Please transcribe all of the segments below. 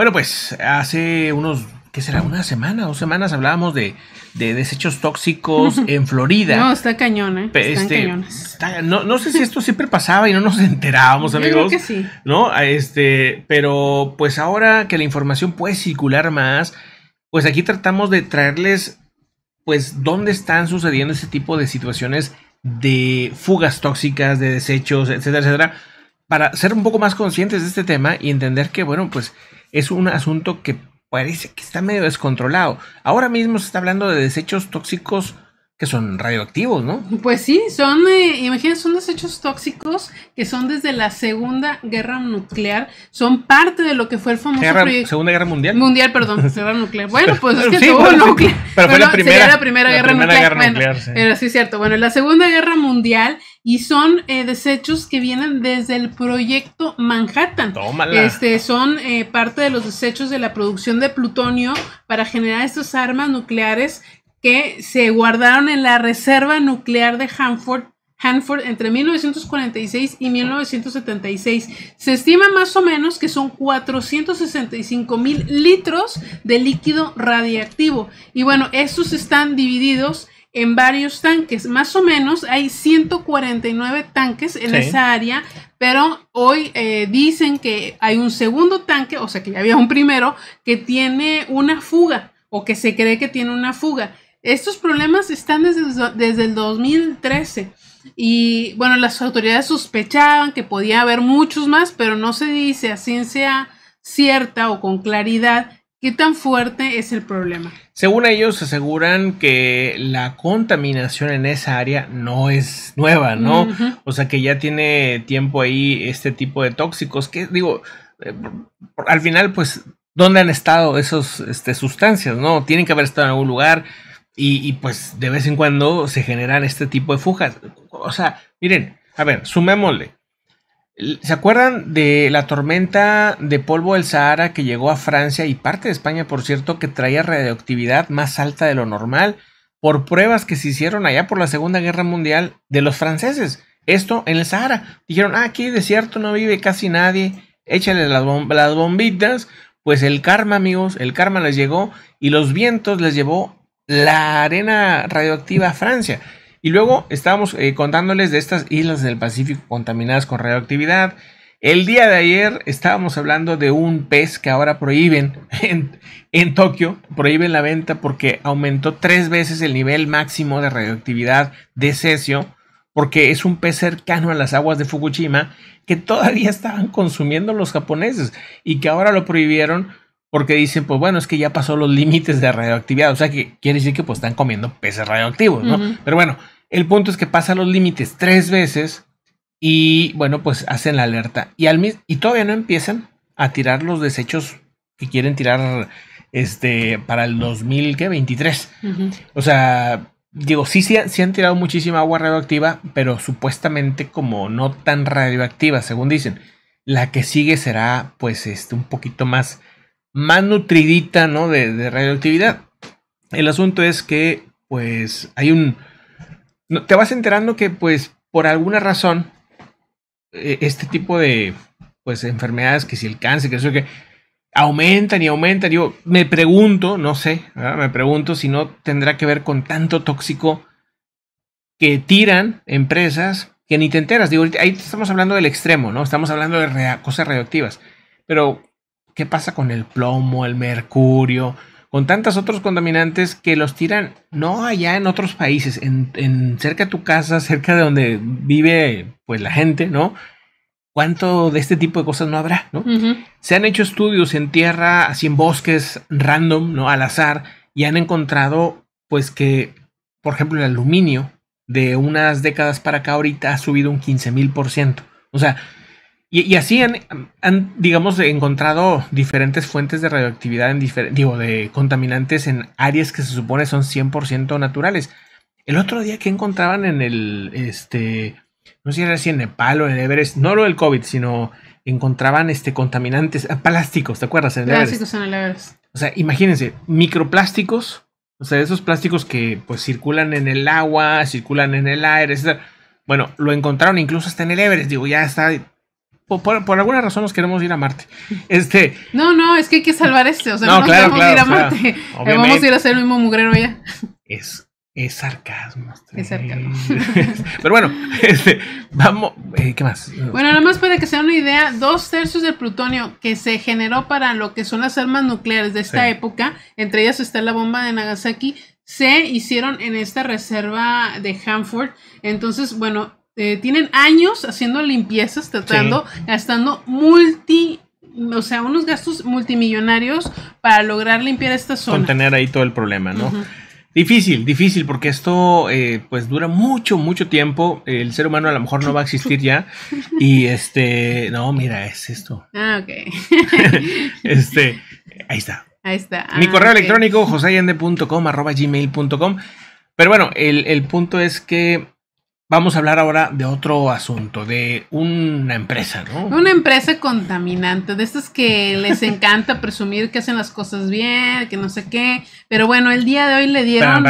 Bueno, pues hace unos, ¿qué será? Una semana, dos semanas hablábamos de, desechos tóxicos en Florida. No, está cañón, ¿eh? este, no, no, sé si esto siempre pasaba y no nos enterábamos, amigos. que sí. ¿No? Este, pero pues ahora que la información puede circular más, pues aquí tratamos de traerles, pues, dónde están sucediendo ese tipo de situaciones de fugas tóxicas, de desechos, etcétera, etcétera, para ser un poco más conscientes de este tema y entender que, bueno, pues es un asunto que parece que está medio descontrolado. Ahora mismo se está hablando de desechos tóxicos que son radioactivos, ¿no? Pues sí, son, eh, imagínense, son desechos tóxicos que son desde la Segunda Guerra Nuclear, son parte de lo que fue el famoso Segunda Guerra Mundial. Mundial, perdón, Guerra Nuclear. Bueno, pues es que sí, nuclear. Pero, fue la primera, la primera Guerra Nuclear. Pero sí es cierto, bueno, la Segunda Guerra Mundial y son eh, desechos que vienen desde el proyecto Manhattan. Este, son eh, parte de los desechos de la producción de plutonio para generar estas armas nucleares que se guardaron en la reserva nuclear de Hanford Hanford entre 1946 y 1976. Se estima más o menos que son 465 mil litros de líquido radiactivo. Y bueno, estos están divididos en varios tanques. Más o menos hay 149 tanques en esa área, pero hoy eh, dicen que hay un segundo tanque, o sea que ya había un primero, que tiene una fuga o que se cree que tiene una fuga. Estos problemas están desde, desde el 2013. Y bueno, las autoridades sospechaban que podía haber muchos más, pero no se dice a ciencia cierta o con claridad ¿Qué tan fuerte es el problema? Según ellos, aseguran que la contaminación en esa área no es nueva, ¿no? O sea, que ya tiene tiempo ahí este tipo de tóxicos, que digo, eh, al final, pues, ¿dónde han estado esas este, sustancias, ¿no? Tienen que haber estado en algún lugar y, y pues de vez en cuando se generan este tipo de fugas. O sea, miren, a ver, sumémosle ¿Se acuerdan de la tormenta de polvo del Sahara que llegó a Francia y parte de España, por cierto, que traía radioactividad más alta de lo normal por pruebas que se hicieron allá por la Segunda Guerra Mundial de los franceses? Esto en el Sahara. Dijeron, ah, aquí desierto no vive casi nadie, échale las, las bombitas. Pues el karma, amigos, el karma les llegó y los vientos les llevó la arena radioactiva a Francia. Y luego estábamos eh, contándoles de estas islas del Pacífico contaminadas con radioactividad. El día de ayer estábamos hablando de un pez que ahora prohíben en, en Tokio, prohíben la venta porque aumentó tres veces el nivel máximo de radioactividad de cesio, porque es un pez cercano a las aguas de Fukushima que todavía estaban consumiendo los japoneses y que ahora lo prohibieron porque dicen, pues bueno, es que ya pasó los límites de radioactividad, o sea que quiere decir que pues están comiendo peces radioactivos, ¿no? Pero bueno, el punto es que pasa los límites tres veces y bueno, pues hacen la alerta y, al y todavía no empiezan a tirar los desechos que quieren tirar este para el 2023. O sea, digo, sí, sí, sí, han tirado muchísima agua radioactiva, pero supuestamente como no tan radioactiva, según dicen. La que sigue será pues este un poquito más más nutridita, ¿no? De, radioactividad. El asunto es que, pues, hay un... Te vas enterando que, pues, por alguna razón, eh, este tipo de, pues, enfermedades, que si el cáncer, que eso que, aumentan y aumentan. Yo me pregunto, no sé, me pregunto si no tendrá que ver con tanto tóxico que tiran empresas que ni te enteras. Digo, ahí estamos hablando del extremo, ¿no? Estamos hablando de cosas radioactivas. Pero ¿Qué pasa con el plomo, el mercurio, con tantos otros contaminantes que los tiran no allá en otros países, en, cerca de tu casa, cerca de donde vive pues la gente, ¿no? ¿Cuánto de este tipo de cosas no habrá, no? Se han hecho estudios en tierra, así en bosques random, ¿no? Al azar y han encontrado pues que, por ejemplo, el aluminio de unas décadas para acá ahorita ha subido un mil por ciento. O sea, y, así han, digamos, encontrado diferentes fuentes de radioactividad, en digo, de contaminantes en áreas que se supone son 100% naturales. El otro día que encontraban en el, este, no sé si era así en Nepal o en Everest, no lo del COVID, sino encontraban este, contaminantes, ah, plásticos, ¿te acuerdas? En plásticos en el Everest. O sea, imagínense, microplásticos, o sea, esos plásticos que pues circulan en el agua, circulan en el aire, etc. Bueno, lo encontraron incluso hasta en el Everest, digo, ya está por, alguna razón nos queremos ir a Marte. Este. No, no, es que hay que salvar este. O sea, no, nos claro, ir a Marte. Eh, vamos a ir a hacer el mismo mugrero ya. Es, sarcasmo. Es sarcasmo. Este, pero bueno, este, vamos. Eh, ¿Qué más? Bueno, nada más para que sea una idea, dos tercios del plutonio que se generó para lo que son las armas nucleares de esta época, entre ellas está la bomba de Nagasaki, se hicieron en esta reserva de Hanford. Entonces, bueno, eh, tienen años haciendo limpiezas, tratando, gastando multi, o sea, unos gastos multimillonarios para lograr limpiar esta zona. Contener ahí todo el problema, ¿no? Difícil, difícil, porque esto eh, pues dura mucho, mucho tiempo. El ser humano a lo mejor no va a existir ya. Y este, no, mira, es esto. Ah, ok. este, ahí está. Ahí está. Mi ah, correo electrónico, josayande.com arroba gmail.com. Pero bueno, el, el punto es que Vamos a hablar ahora de otro asunto, de una empresa, ¿no? Una empresa contaminante, de estas que les encanta presumir que hacen las cosas bien, que no sé qué, pero bueno, el día de hoy le dieron...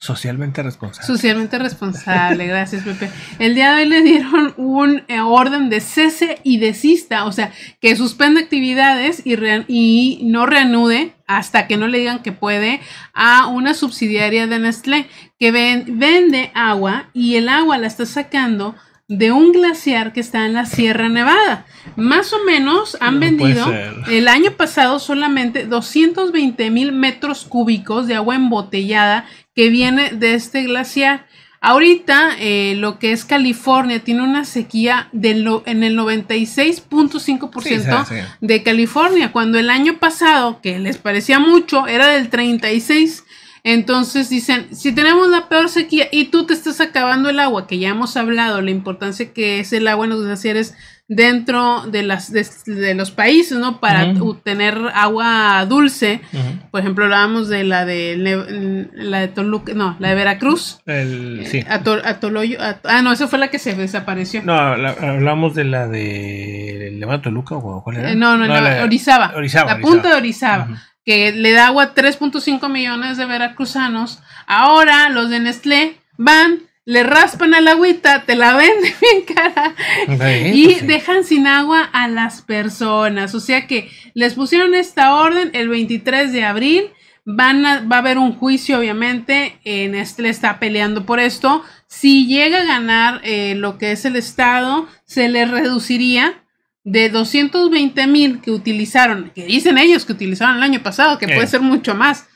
Socialmente responsable. Socialmente responsable, gracias Pepe. El día de hoy le dieron un eh, orden de cese y desista, o sea, que suspende actividades y, y no reanude hasta que no le digan que puede a una subsidiaria de Nestlé que vende agua y el agua la está sacando de un glaciar que está en la Sierra Nevada. Más o menos han vendido el año pasado solamente 220 mil metros cúbicos de agua embotellada que viene de este glaciar. Ahorita eh, lo que es California tiene una sequía de en el 96.5% de California, cuando el año pasado, que les parecía mucho, era del 36%. Entonces dicen, si tenemos la peor sequía y tú te estás acabando el agua, que ya hemos hablado, la importancia que es el agua en los glaciares dentro de, las, de, los países, ¿no? Para tener agua dulce. Por ejemplo, hablábamos de la de, la de Toluca, no, la de Veracruz. Eh, sí. ah, no, esa fue la que se desapareció. No, hablábamos hablamos de la de Levanto Toluca o cuál era. Eh, no, no, Orizaba, Orizaba, La punta de Orizaba que le da agua a 3.5 millones de veracruzanos, ahora los de Nestlé van, le raspan al la agüita, te la venden bien cara y pues dejan sin agua a las personas. O sea que les pusieron esta orden el 23 de abril. Van a, va a haber un juicio, obviamente. Eh, Nestlé está peleando por esto. Si llega a ganar eh, lo que es el Estado, se le reduciría de 220 mil que utilizaron, que dicen ellos que utilizaron el año pasado, que puede eh. ser mucho más,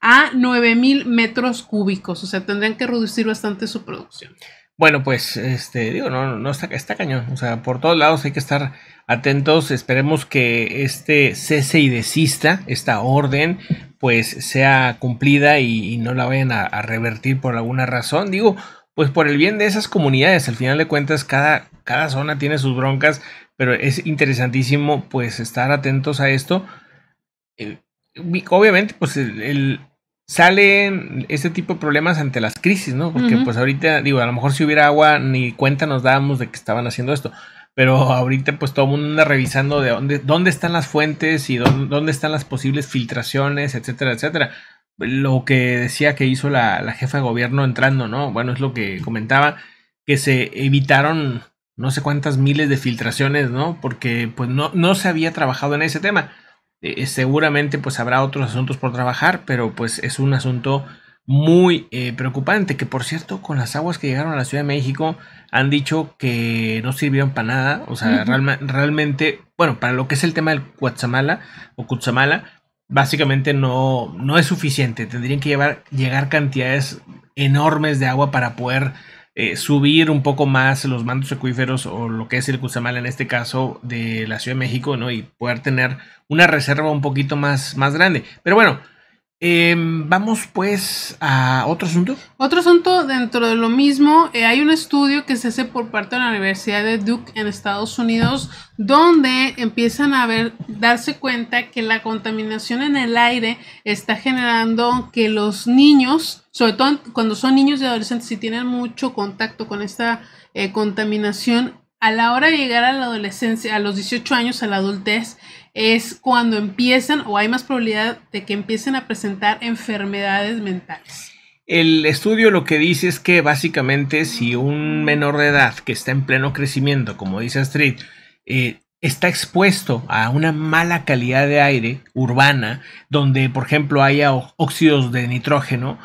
a 9 mil metros cúbicos. O sea, tendrían que reducir bastante su producción. Bueno, pues, este, digo, no, no está, está cañón. O sea, por todos lados hay que estar atentos. Esperemos que este cese y desista, esta orden, pues sea cumplida y, no la vayan a, revertir por alguna razón. Digo, pues por el bien de esas comunidades. Al final de cuentas, cada, cada zona tiene sus broncas, pero es interesantísimo pues estar atentos a esto. Eh, obviamente pues salen este tipo de problemas ante las crisis, ¿no? Porque pues ahorita digo, a lo mejor si hubiera agua ni cuenta nos dábamos de que estaban haciendo esto. Pero ahorita pues todo el mundo anda revisando de dónde, dónde están las fuentes y dónde, están las posibles filtraciones, etcétera, etcétera lo que decía que hizo la, la, jefa de gobierno entrando, ¿no? Bueno, es lo que comentaba, que se evitaron no sé cuántas miles de filtraciones, ¿no? Porque pues no, no se había trabajado en ese tema. Eh, eh, seguramente pues habrá otros asuntos por trabajar, pero pues es un asunto muy eh, preocupante, que por cierto con las aguas que llegaron a la Ciudad de México han dicho que no sirvieron para nada, o sea, realmente, bueno, para lo que es el tema del Cuatzamala o Cutzamala, básicamente no, no es suficiente, tendrían que llevar, llegar cantidades enormes de agua para poder eh, subir un poco más los mandos acuíferos o lo que es el en este caso de la Ciudad de México, ¿no? Y poder tener una reserva un poquito más, más grande. Pero bueno, Em, vamos pues a otro asunto. Otro asunto dentro de lo mismo, eh, hay un estudio que se hace por parte de la Universidad de Duke en Estados Unidos, donde empiezan a ver, darse cuenta que la contaminación en el aire está generando que los niños, sobre todo cuando son niños y adolescentes y tienen mucho contacto con esta eh, contaminación, a la hora de llegar a la adolescencia, a los 18 años, a la adultez, es cuando empiezan o hay más probabilidad de que empiecen a presentar enfermedades mentales. El estudio lo que dice es que básicamente si un menor de edad que está en pleno crecimiento, como dice Astrid, eh, está expuesto a una mala calidad de aire urbana, donde por ejemplo haya óxidos de nitrógeno,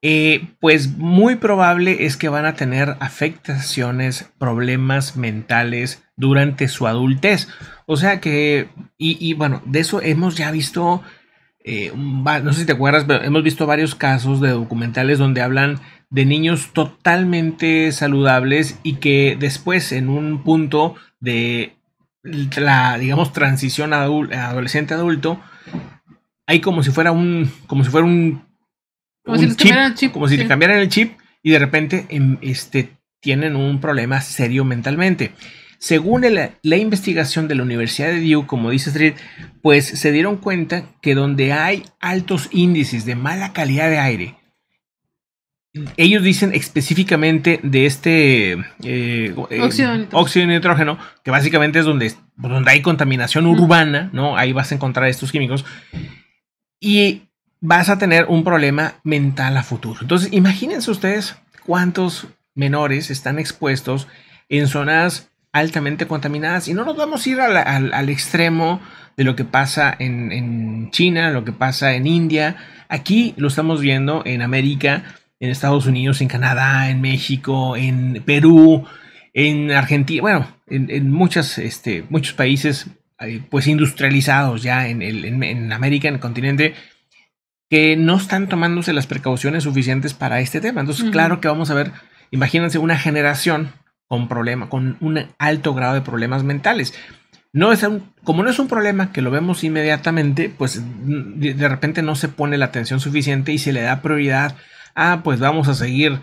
eh, pues muy probable es que van a tener afectaciones, problemas mentales durante su adultez. O sea que, y, bueno, de eso hemos ya visto, eh, no sé si te acuerdas, pero hemos visto varios casos de documentales donde hablan de niños totalmente saludables y que después en un punto de la, digamos, transición adolescente-adulto, hay como si fuera un, como si fuera un, como si chip, el chip, como si cambiaran el chip y de repente em, este, tienen un problema serio mentalmente. Según la investigación de la Universidad de Duke, como dice Street, pues se dieron cuenta que donde hay altos índices de mala calidad de aire, ellos dicen específicamente de este óxido, eh, eh, de nitrógeno. que básicamente es donde, donde hay contaminación urbana, ¿no? Ahí vas a encontrar estos químicos. Y vas a tener un problema mental a futuro. Entonces, imagínense ustedes cuántos menores están expuestos en zonas altamente contaminadas. Y no nos vamos a ir al, extremo de lo que pasa en, en China, lo que pasa en India. Aquí lo estamos viendo en América en Estados Unidos, en Canadá, en México, en Perú, en Argentina, bueno, en, muchas, este, muchos países eh, pues industrializados ya en, el, en, América, en el continente, que no están tomándose las precauciones suficientes para este tema. Entonces, claro que vamos a ver, imagínense una generación con problema, con un alto grado de problemas mentales. No es como no es un problema que lo vemos inmediatamente, pues de, de repente no se pone la atención suficiente y se le da prioridad ah, pues vamos a seguir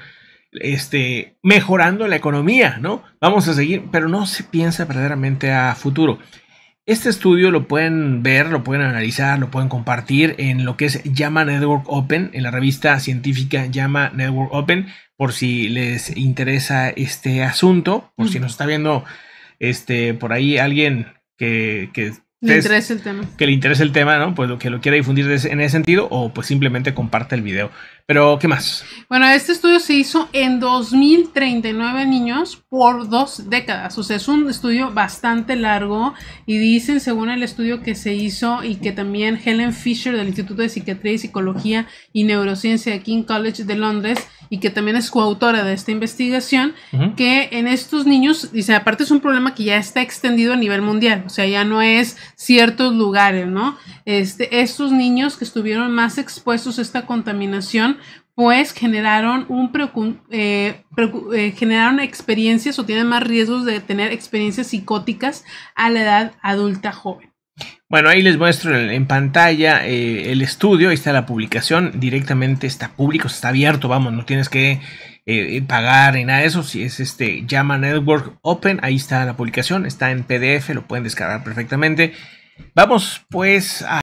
este, mejorando la economía, ¿no? Vamos a seguir, pero no se piensa verdaderamente a futuro. Este estudio lo pueden ver, lo pueden analizar, lo pueden compartir en lo que es Llama Network Open, en la revista científica Llama Network Open, por si les interesa este asunto, por si nos está viendo este, por ahí alguien que, que le interesa el tema. Que le interesa el tema, ¿no? Pues lo que lo quiera difundir en ese sentido o pues simplemente comparte el video. Pero, ¿qué más? Bueno, este estudio se hizo en 2039 niños por dos décadas. O sea, es un estudio bastante largo y dicen, según el estudio que se hizo y que también Helen Fisher del Instituto de Psiquiatría y Psicología y Neurociencia de King College de Londres y que también es coautora de esta investigación, que en estos niños, dice, aparte es un problema que ya está extendido a nivel mundial, o sea, ya no es ciertos lugares, ¿no? Este, estos niños que estuvieron más expuestos a esta contaminación, pues generaron, un eh, eh, generaron experiencias o tienen más riesgos de tener experiencias psicóticas a la edad adulta joven. Bueno, ahí les muestro en, pantalla eh, el estudio, ahí está la publicación, directamente está público, está abierto, vamos, no tienes que eh, pagar ni nada de eso, si es este llama Network Open, ahí está la publicación, está en PDF, lo pueden descargar perfectamente. Vamos pues a...